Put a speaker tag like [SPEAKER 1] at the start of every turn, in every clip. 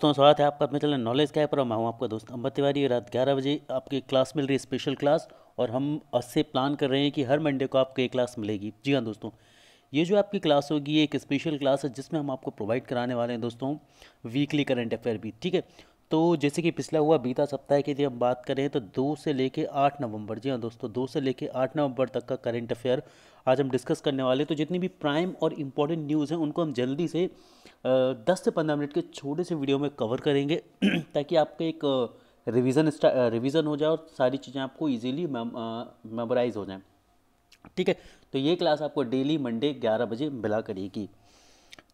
[SPEAKER 1] दोस्तों स्वागत है आपका अपने चैनल नॉलेज का है पर मैं हूँ आपका दोस्त अम्बर तिवारी रात ग्यारह बजे आपकी क्लास मिल रही है स्पेशल क्लास और हम अब से प्लान कर रहे हैं कि हर मंडे को आपको ये क्लास मिलेगी जी हाँ दोस्तों ये जो आपकी क्लास होगी एक स्पेशल क्लास है जिसमें हम आपको प्रोवाइड कराने वाले हैं दोस्तों वीकली करंट अफेयर भी ठीक है तो जैसे कि पिछला हुआ बीता सप्ताह की यदि हम बात करें तो दो से लेके आठ नवंबर जी हाँ दोस्तों दो से लेके आठ नवंबर तक का करंट अफेयर आज हम डिस्कस करने वाले तो जितनी भी प्राइम और इम्पॉर्टेंट न्यूज़ हैं उनको हम जल्दी से दस से पंद्रह मिनट के छोटे से वीडियो में कवर करेंगे ताकि आपका एक रिविज़न रिविज़न हो जाए और सारी चीज़ें आपको ईजिली मेमोराइज हो जाएँ ठीक है तो ये क्लास आपको डेली मंडे ग्यारह बजे मिला करेगी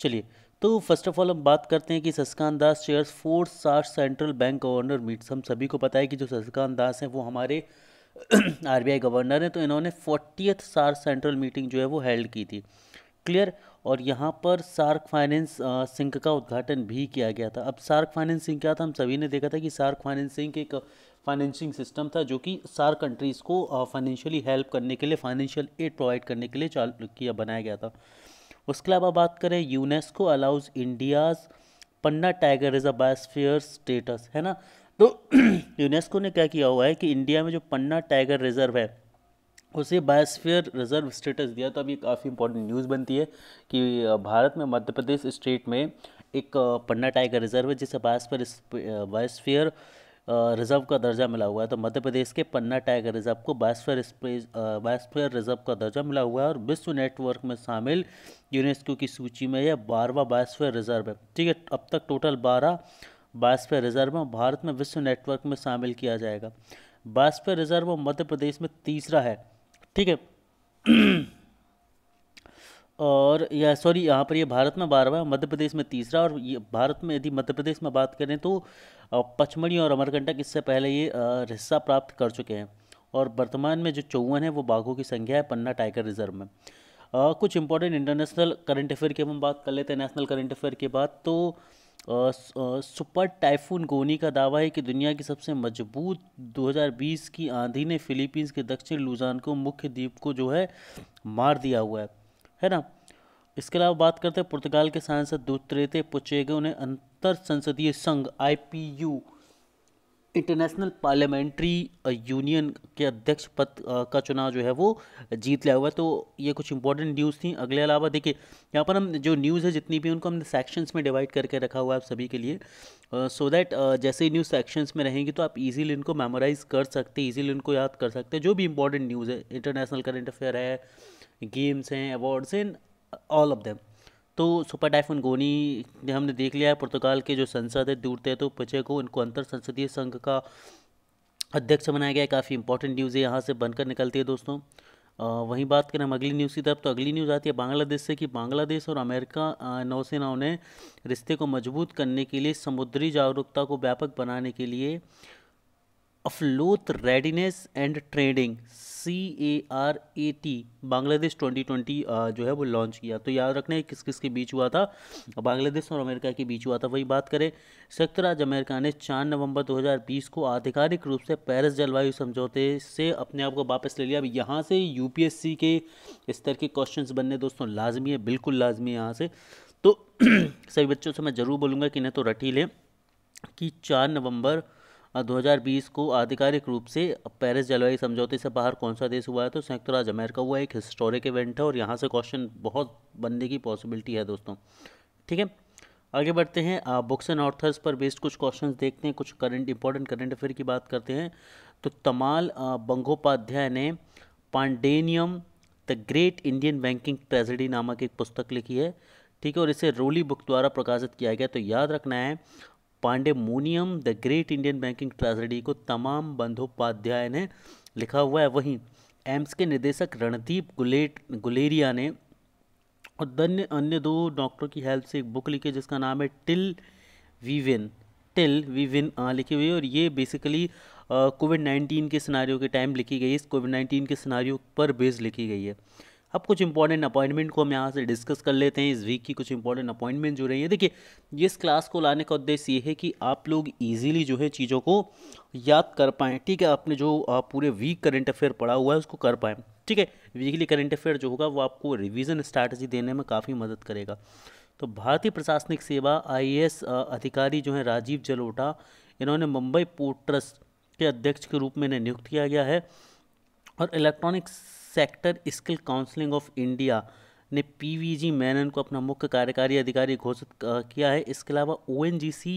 [SPEAKER 1] चलिए तो फर्स्ट ऑफ ऑल हम बात करते हैं कि Shaktikanta Das chairs for SAARC central bank governor meets हम सभी को पता है कि जो सस्कांत दास हैं वो हमारे आरबीआई गवर्नर हैं तो इन्होंने फोर्टियथ सार्क सेंट्रल मीटिंग जो है वो हेल्ड की थी क्लियर और यहाँ पर सार्क फाइनेंस सिंक का उद्घाटन भी किया गया था अब सार्क फाइनेंस सिंह क्या था हम सभी ने देखा था कि सार्क फाइनेंस सिंह एक फाइनेंशिंग सिस्टम था जो कि सार्क कंट्रीज़ को फाइनेंशियली हेल्प करने के लिए फाइनेंशियल एड प्रोवाइड करने के लिए चालू किया बनाया गया था उसके अलावा बात करें UNESCO allows India's Panna tiger is a biosphere status है ना तो यूनेस्को ने क्या किया हुआ है कि इंडिया में जो पन्ना टाइगर रिजर्व है उसे बायोस्फीयर रिजर्व स्टेटस दिया तो अभी काफ़ी इंपॉर्टेंट न्यूज़ बनती है कि भारत में मध्य प्रदेश स्टेट में एक पन्ना टाइगर रिजर्व है जिसे बायोस्फीयर बायोस्फीयर रिजर्व का दर्जा मिला हुआ है तो मध्य प्रदेश के पन्ना टाइगर रिजर्व को बायोस्फीयर स्पेस बायोस्फीयर रिजर्व का दर्जा मिला हुआ है और विश्व नेटवर्क में शामिल यूनेस्को की सूची में यह बारहवा बायोस्फीयर रिजर्व है ठीक है अब तक टोटल बारह बायोस्फीयर रिजर्व है भारत में विश्व नेटवर्क में शामिल किया जाएगा बायोस्फीयर रिजर्व मध्य प्रदेश में तीसरा है ठीक है और या सॉरी यहाँ पर ये भारत में बारहवा मध्य प्रदेश में तीसरा और ये भारत में यदि मध्य प्रदेश में बात करें तो पचमढ़ी और अमरकंटक इससे पहले ये हिस्सा प्राप्त कर चुके हैं और वर्तमान में जो चौवन है वो बाघों की संख्या है पन्ना टाइगर रिजर्व में आ, कुछ इंपॉर्टेंट इंटरनेशनल करंट अफेयर की हम बात कर लेते हैं नेशनल करंट अफेयर के बाद तो सुपर टाइफून गोनी का दावा है कि दुनिया की सबसे मजबूत 2020 की आंधी ने फिलीपींस के दक्षिण लुजान को मुख्य द्वीप को जो है मार दिया हुआ है है ना इसके अलावा बात करते हैं पुर्तगाल के सांसद दूतरेते पुचेगो ने अंतर संसदीय संघ यू इंटरनेशनल पार्लियामेंट्री यूनियन के अध्यक्ष पद का चुनाव जो है वो जीत लिया हुआ है तो ये कुछ इंपॉर्टेंट न्यूज़ थी अगले अलावा देखिए यहाँ पर हम जो न्यूज़ है जितनी भी उनको हमने सेक्शंस में डिवाइड करके रखा हुआ है आप सभी के लिए so uh, that so uh, जैसे ही न्यूज़ सेक्शंस में रहेंगी तो आप इजीली इनको मेमोराइज कर सकते हैं ईजिली इनको याद कर सकते हैं जो भी इंपॉर्टेंट न्यूज़ है इंटरनेशनल करंट अफेयर है गेम्स हैं अवार्ड्स हैं ऑल ऑफ देम तो सुपर टाइफून गोनी हमने देख लिया है पुर्तगाल के जो संसद है दूर तय तो पचे को इनको अंतर संसदीय संघ का अध्यक्ष बनाया गया है काफ़ी इंपॉर्टेंट न्यूज़ है यहाँ से बनकर निकलती है दोस्तों वहीं बात करें हम अगली न्यूज़ की तरफ तो अगली न्यूज़ आती है बांग्लादेश से कि बांग्लादेश और अमेरिका नौसेनाओं ने रिश्ते को मजबूत करने के लिए समुद्री जागरूकता को व्यापक बनाने के लिए afloat readiness and trading C A R A T Bangladesh 2020 जो है वो लॉन्च किया तो याद रखना किस किस के बीच हुआ था बांग्लादेश और अमेरिका के बीच हुआ था वही बात करें संयुक्त राज्य अमेरिका ने 4 नवंबर 2020 को आधिकारिक रूप से पेरिस जलवायु समझौते से अपने आप को वापस ले लिया अब यहाँ से यूपीएससी के स्तर के क्वेश्चंस बनने दोस्तों लाजमी है बिल्कुल लाजमी है यहाँ से तो सभी बच्चों से मैं ज़रूर बोलूँगा कि इन्हें तो रटी लें कि चार नवंबर 2020 को आधिकारिक रूप से पेरिस जलवायु समझौते से बाहर कौन सा देश हुआ है तो संयुक्त राज्य अमेरिका हुआ एक हिस्टोरिक इवेंट है और यहाँ से क्वेश्चन बहुत बनने की पॉसिबिलिटी है दोस्तों ठीक है आगे बढ़ते हैं बुक्स एंड ऑर्थर्स पर बेस्ड कुछ क्वेश्चन देखते हैं कुछ करंट इंपॉर्टेंट करंट अफेयर की बात करते हैं तो तमाल बंगोपाध्याय ने pandemonium the great Indian banking tragedy नामक एक पुस्तक लिखी है ठीक है और इसे रोली बुक द्वारा प्रकाशित किया गया तो याद रखना है pandemonium the great Indian banking tragedy को तमाम बंधोपाध्याय ने लिखा हुआ है वहीं एम्स के निदेशक रणदीप गुलेट गुलेरिया ने और अन्य अन्य दो डॉक्टरों की हेल्प से एक बुक लिखी जिसका नाम है टिल वीविन टिल वीविन लिखी हुई है और ये बेसिकली कोविड नाइन्टीन के सिनारियों के टाइम लिखी गई है इस कोविड नाइन्टीन के सिनारियों पर बेस लिखी गई है अब कुछ इंपॉर्टेंट अपॉइंटमेंट को हम यहाँ से डिस्कस कर लेते हैं इस वीक की कुछ इंपॉर्टेंट अपॉइंटमेंट जो रही है देखिए इस क्लास को लाने का उद्देश्य ये है कि आप लोग ईजिली जो है चीज़ों को याद कर पाएँ ठीक है आपने जो आप पूरे वीक करेंट अफेयर पढ़ा हुआ है उसको कर पाएँ ठीक है वीकली करंट अफेयर जो होगा वो आपको रिविज़न स्ट्रैटेजी देने में काफ़ी मदद करेगा तो भारतीय प्रशासनिक सेवा आईएएस अधिकारी जो हैं राजीव जलोटा इन्होंने मुंबई पोर्ट ट्रस्ट के अध्यक्ष के रूप में इन्हें नियुक्त किया गया है और electronics sector skill counselling of India ने पीवीजी मैनन को अपना मुख्य कार्यकारी अधिकारी घोषित किया है इसके अलावा O N G C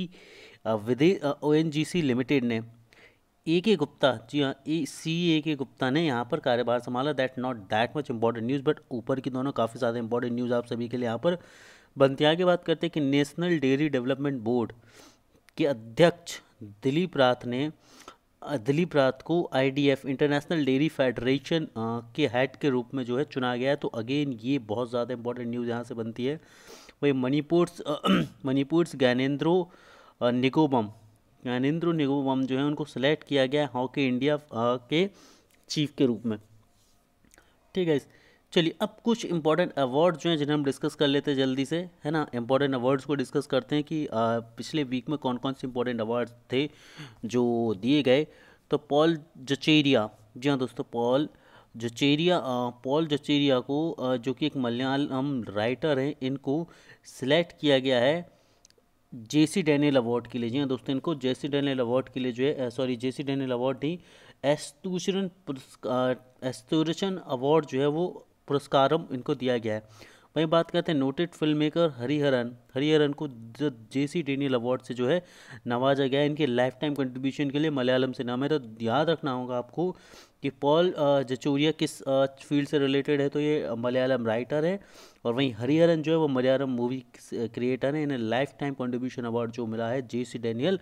[SPEAKER 1] O N G C limited ने ए के गुप्ता जी हाँ ए सी ए के गुप्ता ने यहाँ पर कार्यभार संभाला that not that much important news but ऊपर की दोनों काफ़ी ज़्यादा इंपॉर्टेंट न्यूज़ आप सभी के लिए यहाँ पर बनती आगे बात करते हैं कि नेशनल डेयरी डेवलपमेंट बोर्ड के अध्यक्ष दिलीप राथ ने दिलीप रात को आईडीएफ इंटरनेशनल डेयरी फेडरेशन के हेड के रूप में जो है चुना गया है तो अगेन ये बहुत ज़्यादा इंपॉर्टेंट न्यूज़ यहाँ से बनती है वही मणिपुर्स मणिपुर्स ज्ञानेन्द्रो निगोबम ज्ञानेन्द्रो निगोबम जो है उनको सेलेक्ट किया गया है हॉकी इंडिया के चीफ के रूप में ठीक है चलिए अब कुछ इंपॉर्टेंट अवार्ड जो हैं जिन्हें हम डिस्कस कर लेते हैं जल्दी से है ना इंपॉर्टेंट अवार्ड्स को डिस्कस करते हैं कि आ, पिछले वीक में कौन कौन से इंपॉर्टेंट अवार्ड थे जो दिए गए तो पॉल जचेरिया जी हाँ दोस्तों पॉल जचेरिया पॉल जचेरिया को आ, जो कि एक मलयालम राइटर हैं इनको सिलेक्ट किया गया है जेसी डैनियल अवार्ड के लिए जी हाँ दोस्तों इनको जेसी डैनियल अवार्ड के लिए जो है सॉरी जेसी डैनियल अवार्ड नहीं एस्तूचरन पुरस्कार एस्तूरचन अवार्ड जो है वो पुरस्कार इनको दिया गया है वहीं बात करते हैं noted film maker Hariharan Hariharan को जो जे सी डेनियल अवार्ड से जो है नवाजा गया इनके लाइफ टाइम कंट्रीब्यूशन के लिए मलयालम से नाम है तो याद रखना होगा आपको कि पॉल जचूरिया किस फील्ड से रिलेटेड है तो ये मलयालम राइटर है और वहीं हरिहरन जो है वो मलयालम मूवी क्रिएटर है इन्हें लाइफ टाइम कॉन्ट्रीब्यूशन अवार्ड जो मिला है जे सी डेनियल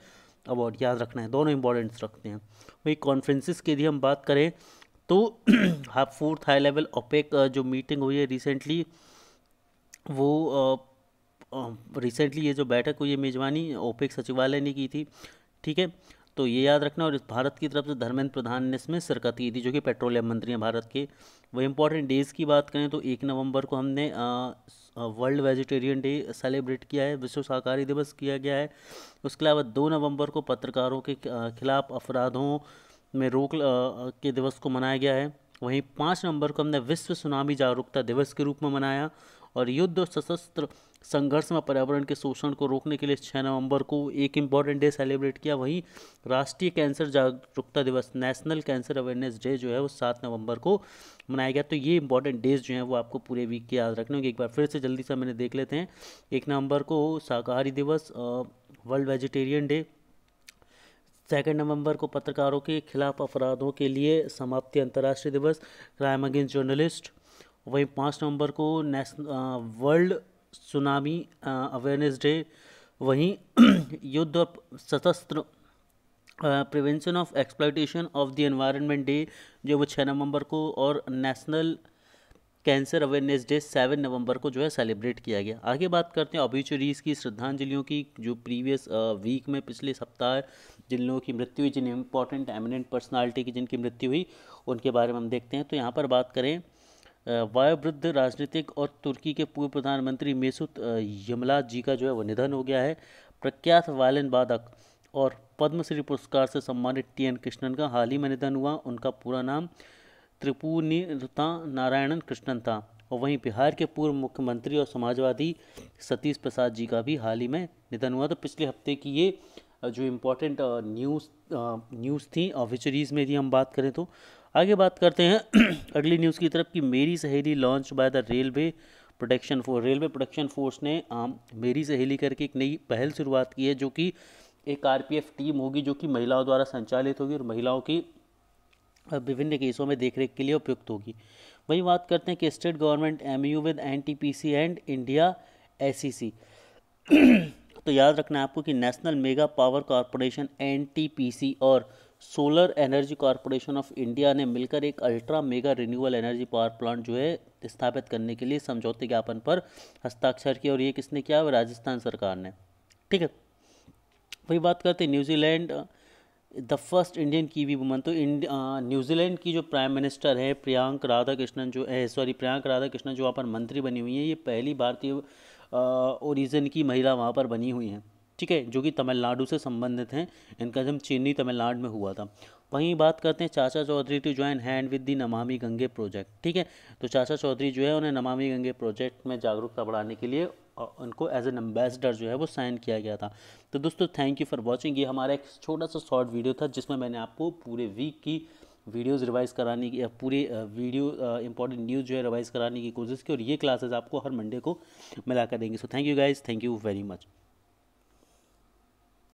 [SPEAKER 1] अवार्ड याद रखना है दोनों इंपॉर्टेंट्स रखते हैं वही कॉन्फ्रेंसिस की यदि हम बात करें तो हाँ फोर्थ हाई लेवल ओपेक जो मीटिंग हुई है रिसेंटली वो रिसेंटली uh, um, ये जो बैठक हुई है मेजबानी ओपेक सचिवालय ने की थी ठीक है तो ये याद रखना और इस भारत की तरफ से धर्मेंद्र प्रधान ने इसमें शिरकत की थी जो कि पेट्रोलियम मंत्री हैं भारत के वो इंपॉर्टेंट डेज़ की बात करें तो एक नवंबर को हमने वर्ल्ड वेजिटेरियन डे सेलिब्रेट किया है विश्व शाकाहारी दिवस किया गया है उसके अलावा दो नवंबर को पत्रकारों के uh, खिलाफ अपराधों में रोक के दिवस को मनाया गया है वहीं पाँच नवंबर को हमने विश्व सुनामी जागरूकता दिवस के रूप में मनाया और युद्ध और सशस्त्र संघर्ष में पर्यावरण के शोषण को रोकने के लिए छः नवंबर को एक इम्पॉर्टेंट डे सेलिब्रेट किया वहीं राष्ट्रीय कैंसर जागरूकता दिवस नेशनल कैंसर अवेयरनेस डे जो है वो सात नवंबर को मनाया गया तो ये इंपॉर्टेंट डेज जो हैं वो आपको पूरे वीक के याद रखने होंगे एक बार फिर से जल्दी से मैंने देख लेते हैं एक नवंबर को शाकाहारी दिवस वर्ल्ड वेजिटेरियन डे सेकेंड नवंबर को पत्रकारों के खिलाफ अपराधों के लिए समाप्ति अंतर्राष्ट्रीय दिवस क्राइम अगेंस्ट जर्नलिस्ट वहीं पाँच नवंबर को national world tsunami awareness day वहीं युद्ध और सशस्त्र prevention of exploitation of the environment day जो वो छः नवंबर को और national cancer awareness day seven नवंबर को जो है सेलिब्रेट किया गया आगे बात करते हैं ऑबिचरीज की श्रद्धांजलियों की जो प्रीवियस वीक में पिछले सप्ताह जिन लोगों की मृत्यु हुई जिन इम्पोर्टेंट एमिनेंट पर्सनालिटी की जिनकी मृत्यु हुई उनके बारे में हम देखते हैं तो यहाँ पर बात करें वायुवृद्ध राजनीतिक और तुर्की के पूर्व प्रधानमंत्री मेसुत यमला जी का जो है वो निधन हो गया है प्रख्यात वायलिन वादक और पद्मश्री पुरस्कार से सम्मानित टी एन कृष्णन का हाल ही में निधन हुआ उनका पूरा नाम त्रिपुनिता नारायणन कृष्णन था और वहीं बिहार के पूर्व मुख्यमंत्री और समाजवादी सतीश प्रसाद जी का भी हाल ही में निधन हुआ तो पिछले हफ्ते की ये जो इम्पोर्टेंट न्यूज़ न्यूज़ थी ऑफिचरीज़ में यदि हम बात करें तो आगे बात करते हैं अगली न्यूज़ की तरफ कि मेरी सहेली launch by the railway protection force railway protection force ने आ, मेरी सहेली करके एक नई पहल शुरुआत की है जो कि एक आरपीएफ टीम होगी जो कि महिलाओं द्वारा संचालित होगी और महिलाओं की विभिन्न केसों में देखरेख के लिए उपयुक्त होगी वहीं बात करते हैं कि state government M U with N T P C and India S C तो याद रखना आपको कि national mega power corporation N और solar energy corporation of India ने मिलकर एक ultra mega renewal energy power plant जो है स्थापित करने के लिए समझौते ज्ञापन पर हस्ताक्षर किया और ये किसने किया राजस्थान सरकार ने ठीक है वही बात करते हैं न्यूजीलैंड द फर्स्ट इंडियन की वी वुमन तो न्यूजीलैंड की जो प्राइम मिनिस्टर है प्रियांक राधा कृष्णन जो है सॉरी प्रियांक राधा कृष्णन जो वहाँ पर मंत्री बनी हुई है ये पहली भारतीय ओरिजिन की महिला वहाँ पर बनी हुई हैं ठीक है जो कि तमिलनाडु से संबंधित हैं इनका जन्म चेन्नई तमिलनाडु में हुआ था वहीं बात करते हैं Chacha Chaudhary to join hand with the Namami Gange project ठीक है तो चाचा चौधरी जो है उन्हें नमामि गंगे प्रोजेक्ट में जागरूकता बढ़ाने के लिए और उनको एज एन एम्बेसडर जो है वो साइन किया गया था तो दोस्तों थैंक यू फॉर वॉचिंग ये हमारा एक छोटा सा शॉर्ट वीडियो था जिसमें मैंने आपको पूरे वीक की वीडियोस रिवाइज़ कराने की पूरी वीडियो इंपॉर्टेंट न्यूज़ जो है रिवाइज़ कराने की कोशिश की और ये क्लासेस आपको हर मंडे को मिला कर देंगे so thank you guys thank you very much